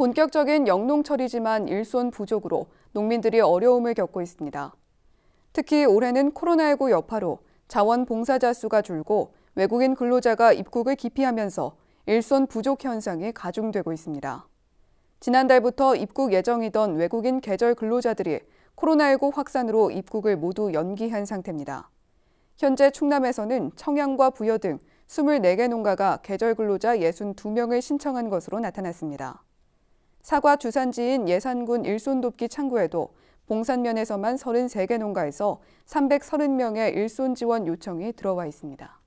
본격적인 영농철이지만 일손 부족으로 농민들이 어려움을 겪고 있습니다. 특히 올해는 코로나19 여파로 자원봉사자 수가 줄고 외국인 근로자가 입국을 기피하면서 일손 부족 현상이 가중되고 있습니다. 지난달부터 입국 예정이던 외국인 계절 근로자들이 코로나19 확산으로 입국을 모두 연기한 상태입니다. 현재 충남에서는 청양과 부여 등 24개 농가가 계절 근로자 62명을 신청한 것으로 나타났습니다. 사과 주산지인 예산군 일손돕기 창구에도 봉산면에서만 33개 농가에서 330명의 일손 지원 요청이 들어와 있습니다.